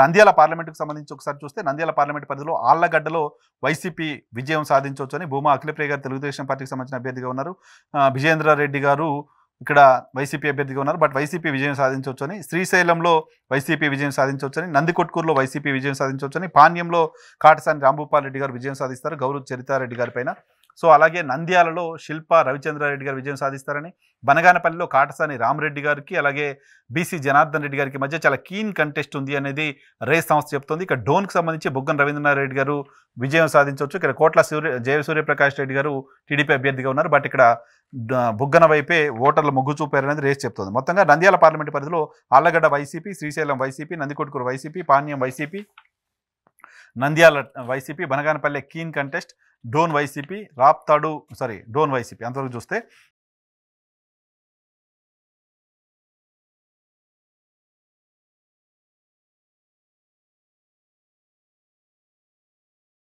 నంద్యాల పార్లమెంటుకు సంబంధించి ఒకసారి చూస్తే నంద్యాల పార్లమెంట్ పరిధిలో ఆళ్లగడ్డలో వైసీపీ విజయం సాధించవచ్చు అని భూమా అఖిలప్రియ గారు తెలుగుదేశం పార్టీకి సంబంధించిన అభ్యర్థిగా ఉన్నారు విజేంద్ర రెడ్డి గారు ఇక్కడ వైసీపీ అభ్యర్థిగా ఉన్నారు బట్ వైసీపీ విజయం సాధించవచ్చు అని శ్రీశైలంలో వైసీపీ విజయం సాధించవచ్చని నందికొట్కూరులో వైసీపీ విజయం సాధించవచ్చు అని పాణ్యంలో కాటసాని రాంభూపాల్ రెడ్డి గారు విజయం సాధిస్తారు గౌరవ్ చరితారెడ్డి గారిపైన సో అలాగే నంద్యాలలో శిల్ప రవిచంద్రారెడ్డి గారు విజయం సాధిస్తారని బనగానపల్లిలో కాటసాని రామరెడ్డి గారికి అలాగే బీసీ జనార్దన్ రెడ్డి గారికి మధ్య చాలా కీన్ కంటెస్ట్ ఉంది అనేది రేస్ సంస్థ చెప్తుంది ఇక డోన్కి సంబంధించి బుగ్గన రవీంద్రనాథ్ రెడ్డి గారు విజయం సాధించవచ్చు ఇక్కడ కోట్ల సూర్య జయ రెడ్డి గారు టీడీపీ అభ్యర్థిగా ఉన్నారు బట్ ఇక్కడ బుగ్గన వైపే ఓటర్లు మొగ్గు చూపారనేది రేస్ చెప్తుంది మొత్తంగా నంద్యాల పార్లమెంటు పరిధిలో Allagadda YCP Srisailam YCP Nandikotkur YCP Panyam YCP Nandyala YCP Banaganapalle keen contest Dhone YCP Raptadu sorry Dhone YCP అంతవరకు చూస్తే